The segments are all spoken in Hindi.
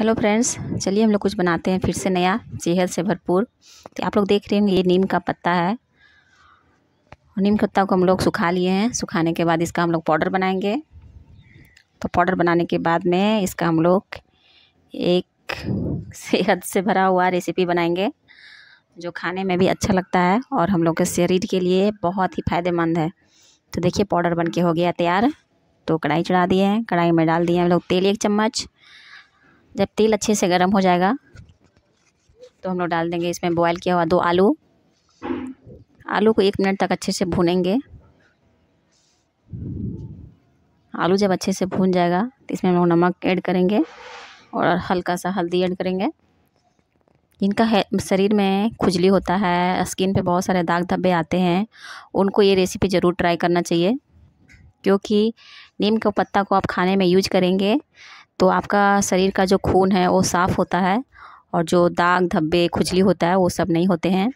हेलो फ्रेंड्स चलिए हम लोग कुछ बनाते हैं फिर से नया सेहत से भरपूर तो आप लोग देख रहे होंगे ये नीम का पत्ता है और नीम के पत्ता को हम लोग सुखा लिए हैं सुखाने के बाद इसका हम लोग पाउडर बनाएंगे तो पाउडर बनाने के बाद में इसका हम लोग एक सेहत से भरा हुआ रेसिपी बनाएंगे जो खाने में भी अच्छा लगता है और हम लोग के शरीर के लिए बहुत ही फ़ायदेमंद है तो देखिए पाउडर बन के हो गया तैयार तो कढ़ाई चढ़ा दिए हैं कढ़ाई में डाल दिए हैं हम लोग तेल एक चम्मच जब तेल अच्छे से गर्म हो जाएगा तो हम लोग डाल देंगे इसमें बॉयल किया हुआ दो आलू आलू को एक मिनट तक अच्छे से भूनेंगे आलू जब अच्छे से भून जाएगा तो इसमें हम लोग नमक ऐड करेंगे और हल्का सा हल्दी ऐड करेंगे जिनका है शरीर में खुजली होता है स्किन पे बहुत सारे दाग धब्बे आते हैं उनको ये रेसिपी ज़रूर ट्राई करना चाहिए क्योंकि नीम के पत्ता को आप खाने में यूज करेंगे तो आपका शरीर का जो खून है वो साफ़ होता है और जो दाग धब्बे खुजली होता है वो सब नहीं होते हैं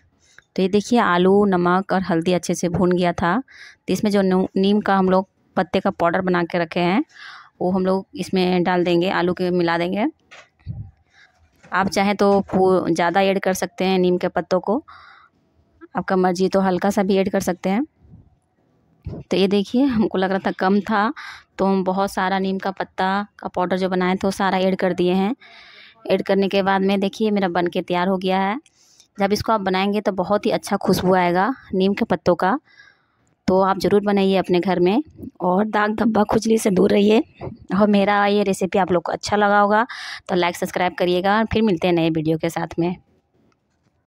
तो ये देखिए आलू नमक और हल्दी अच्छे से भून गया था तो इसमें जो नीम का हम लोग पत्ते का पाउडर बना के रखे हैं वो हम लोग इसमें डाल देंगे आलू के मिला देंगे आप चाहें तो ज़्यादा ऐड कर सकते हैं नीम के पत्तों को आपका मर्जी तो हल्का सा भी ऐड कर सकते हैं तो ये देखिए हमको लग रहा था कम था तो हम बहुत सारा नीम का पत्ता का पाउडर जो बनाए थे वो सारा ऐड कर दिए हैं ऐड करने के बाद में देखिए मेरा बन के तैयार हो गया है जब इसको आप बनाएंगे तो बहुत ही अच्छा खुशबू आएगा नीम के पत्तों का तो आप ज़रूर बनाइए अपने घर में और दाग धब्बा खुजली से दूर रहिए और मेरा ये रेसिपी आप लोग को अच्छा लगा होगा तो लाइक सब्सक्राइब करिएगा और फिर मिलते हैं नए वीडियो के साथ में